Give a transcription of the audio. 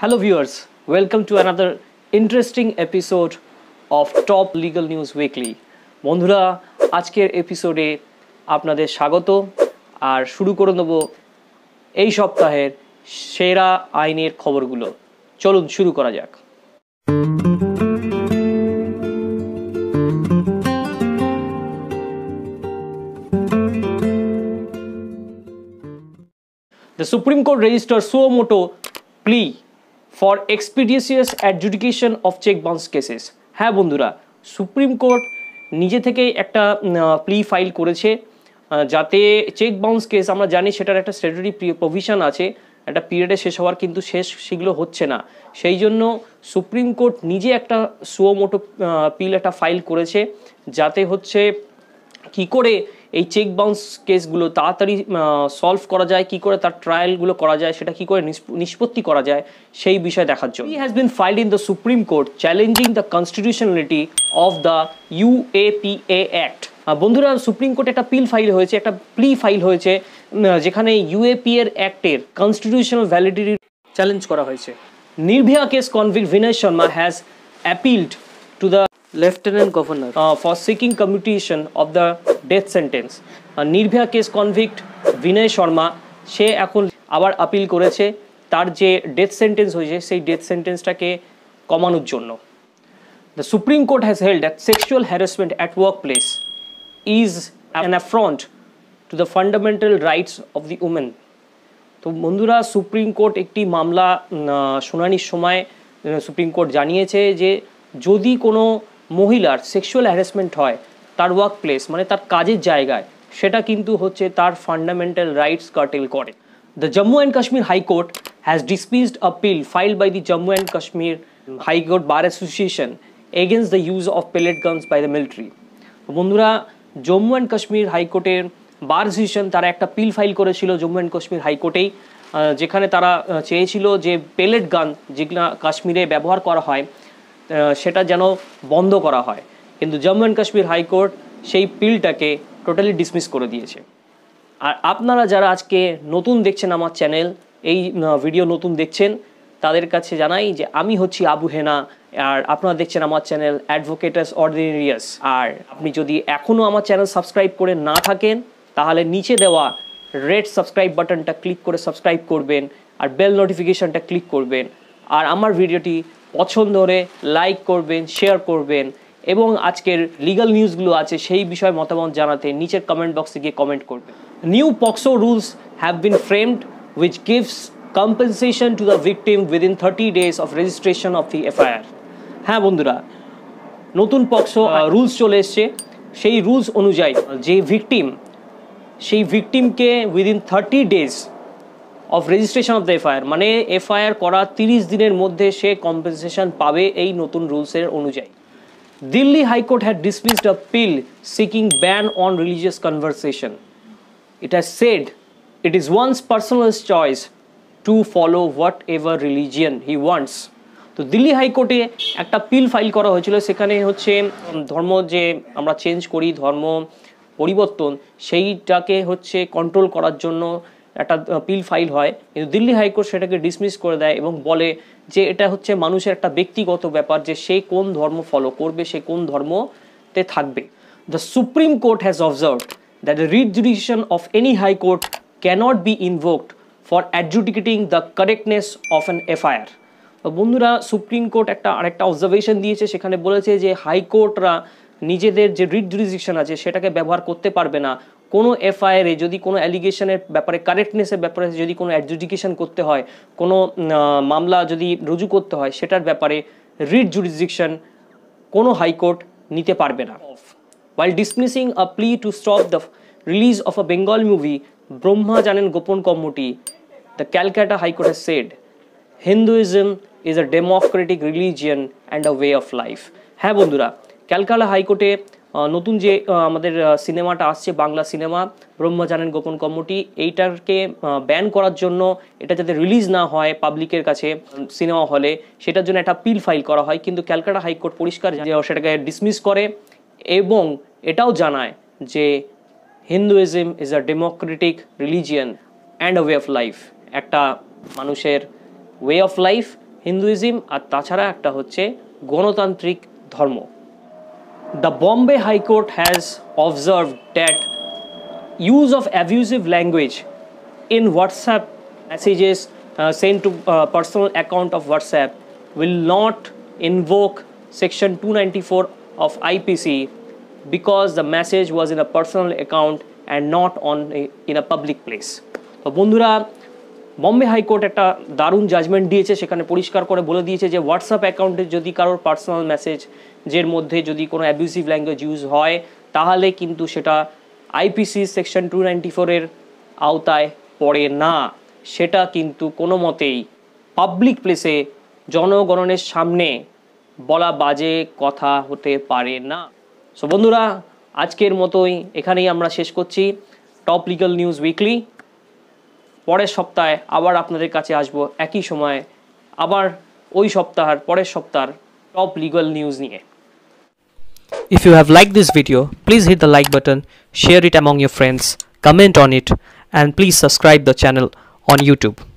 Hello viewers, welcome to another interesting episode of Top Legal News Weekly. বন্ধুরা আজকের এপিসোডে আপনাদের স্বাগত আর শুরু করে নেব এই সপ্তাহের সেরা আইনের খবরগুলো চলুন শুরু করা যাক The Supreme Court registered Suomoto plea for expeditious adjudication of cheque bounce cases হ্যাঁ বন্ধুরা সুপ্রিম কোর্ট নিজে থেকে একটা প্লি ফাইল করেছে যাতে চেক বাউন্স কেস আমরা জানি সেটার একটা স্ট্যাটরি প্রভিশন আছে একটা পিরিয়ডে শেষ হওয়ার কিন্তু শেষ সেগুলো হচ্ছে না সেই জন্য সুপ্রিম কোর্ট নিজে একটা সুমোটো পিল একটা ফাইল করেছে যাতে হচ্ছে কি করে এই চেক বাউন্স কেসগুলো তাড়াতাড়ি সলভ করা যায় কি করে তার ট্রায়ালগুলো করা যায় সেটা কি করে নিষ্পত্তি করা যায় সেই বিষয় দেখার জন্য has been filed in the supreme court challenging the constitutionality of the UAPA act বন্ধুরা সুপ্রিম কোর্টে একটা পিল ফাইল হয়েছে একটা প্লি ফাইল হয়েছে যেখানে ইউএপিএর অ্যাক্টের কনস্টিটিউশনাল ভ্যালিডিটি চ্যালেঞ্জ করা হয়েছে Nirbhaya case convict Vinay Sharma has appealed to the lieutenant governor for seeking commutation of the death sentence Nirbhaya case convict Vinay Sharma সে এখন আবার আপিল করেছে তার যে ডেথ সেন্টেন্স হয়েছে সেই ডেথ সেন্টেন্সটাকে কমানোর জন্য the supreme court has held that sexual harassment at workplace is an affront to the fundamental rights of the women তো বন্ধুরা সুপ্রিম কোর্ট একটি মামলা শুনানির সময় সুপ্রিম কোর্ট জানিয়েছে যে যদি কোনো মহিলার সেক্সুয়াল হ্যারাসমেন্ট হয় তার ওয়ার্ক প্লেস মানে তার কাজের জায়গায় সেটা কিন্তু হচ্ছে তার ফান্ডামেন্টাল রাইটস কার্টেল করে the Jammu and Kashmir high court has dismissed appeal file by the Jammu and Kashmir high court bar association against the use of pellet guns by the military বন্ধুরা জম্মু অ্যান্ড কাশ্মীর হাইকোর্টের বার অ্যাসোসিয়েশন তারা একটা পিল ফাইল করেছিল জম্মু অ্যান্ড কাশ্মীর হাইকোর্টেই যেখানে তারা চেয়েছিল যে পেলেট গান যেগুলো কাশ্মীরে ব্যবহার করা হয় সেটা যেন বন্ধ করা হয় কিন্তু জম্মু অ্যান্ড কাশ্মীর হাইকোর্ট সেই পিলটাকে টোটালি ডিসমিস করে দিয়েছে আর আপনারা যারা আজকে নতুন দেখছেন আমার চ্যানেল এই ভিডিও নতুন দেখছেন তাদের কাছে জানাই যে আমি হচ্ছি আবু হেনা আর আপনারা দেখছেন আমার চ্যানেল অ্যাডভোকেটাস অর্ডিনারিয়াস আর আপনি যদি এখনও আমার চ্যানেল সাবস্ক্রাইব করে না থাকেন তাহলে নিচে দেওয়া রেড সাবস্ক্রাইব বাটনটা ক্লিক করে সাবস্ক্রাইব করবেন আর বেল নোটিফিকেশানটা ক্লিক করবেন আর আমার ভিডিওটি পছন্দ হলে লাইক করবেন শেয়ার করবেন এবং আজকের লিগাল নিউজগুলো আছে সেই বিষয়ে মতামত জানাতে নিচের কমেন্ট বক্সে গিয়ে কমেন্ট করবে new POCSO rules have been framed which gives compensation to the victim within thirty days of registration of the FIR হ্যাঁ বন্ধুরা নতুন পক্সো রুলস চলে এসছে সেই রুলস অনুযায়ী যে ভিকটিম সেই ভিকটিমকে within thirty days of registration of the FIR মানে এফআইআর করা তিরিশ দিনের মধ্যে সে কম্পেনসেশন পাবে এই নতুন রুলসের অনুযায়ী Delhi High Court had dismissed a bill seeking ban on religious conversation. It has said it is one's personal choice to follow whatever religion he wants. তো দিল্লি হাইকোর্টে একটা পিল ফাইল করা হয়েছিল সেখানে হচ্ছে ধর্ম যে আমরা চেঞ্জ করি ধর্ম পরিবর্তন সেইটাকে হচ্ছে কন্ট্রোল করার জন্য একটা পিল ফাইল হয় কিন্তু দিল্লি হাইকোর্ট সেটাকে ডিসমিস করে দেয় এবং বলে যে এটা হচ্ছে মানুষের একটা ব্যক্তিগত ব্যাপার যে সে কোন ধর্ম ফলো করবে সে কোন ধর্মতে থাকবে the supreme court has observe that writ jurisdiction of any high court cannot be invoked for adjudicating the correctness of an FIR বন্ধুরা সুপ্রিম কোর্ট একটা আরেকটা অবজারভেশন দিয়েছে সেখানে বলেছে যে হাইকোর্টরা নিজেদের যে রিড জুরিসডিকশন আছে সেটাকে ব্যবহার করতে পারবে না কোনো এফআইআরে যদি কোনো অ্যালিগেশনের ব্যাপারে কারেক্টনেসের ব্যাপারে যদি কোনো অ্যাডজুডিকেশন করতে হয় কোনো মামলা যদি রুজু করতে হয় সেটার ব্যাপারে রিড জুডিজিকশন কোনো হাইকোর্ট নিতে পারবে না while dismissing a plea to stop the release of a Bengal movie Brahma Janen Gopon Kormoti the Calcutta high court has said Hinduism is a democratic religion and a way of life হ্যাঁ বন্ধুরা ক্যালকাটা হাইকোর্টে নতুন যে আমাদের সিনেমাটা আসছে বাংলা সিনেমা ব্রহ্মা জানেন গোপন কমিটি এইটাকে ব্যান করার জন্য এটা যাতে রিলিজ না হয় পাবলিকের কাছে সিনেমা হলে সেটার জন্য একটা পিল ফাইল করা হয় কিন্তু ক্যালকাটা হাইকোর্ট পরিষ্কার সেটাকে ডিসমিস করে এবং এটাও জানায় যে Hinduism is a democratic religion and way of life একটা মানুষের ওয়ে অফ লাইফ হিন্দুইজম আর তাছাড়া একটা হচ্ছে গণতান্ত্রিক ধর্ম the Bombay High Court has observed that use of abusive language in WhatsApp messages uh, sent to uh, personal account of WhatsApp will not invoke section 294 of IPC because the message was in a personal account and not on a, in a public place So, বন্ধুরা Bombay high court একটা দারুণ judgement দিয়েছে সেখানে পরিষ্কার করে বলে দিয়েছে যে হোয়াটসঅ্যাপ অ্যাকাউন্টে যদি কারোর পার্সোনাল মেসেজ যের মধ্যে যদি কোনো অ্যাবিউসিভ ল্যাঙ্গুয়েজ ইউজ হয় তাহলে কিন্তু সেটা আইপিসি সেকশন টু নাইনটি ফোরের আওতায় পড়ে না সেটা কিন্তু কোনো মতেই পাবলিক প্লেসে জনগণনের সামনে বলা বাজে কথা হতে পারে না সো বন্ধুরা আজকের মতোই এখানেই আমরা শেষ করছি টপ লিগাল নিউজ উইকলি পরের সপ্তাহে আবার আপনাদের কাছে আসব একই সময়ে আবার ওই সপ্তাহের পরের সপ্তাহের টপ লিগাল নিউজ নিয়ে if you have like this video please hit the like button share it among your friends comment on it and please subscribe the channel on YouTube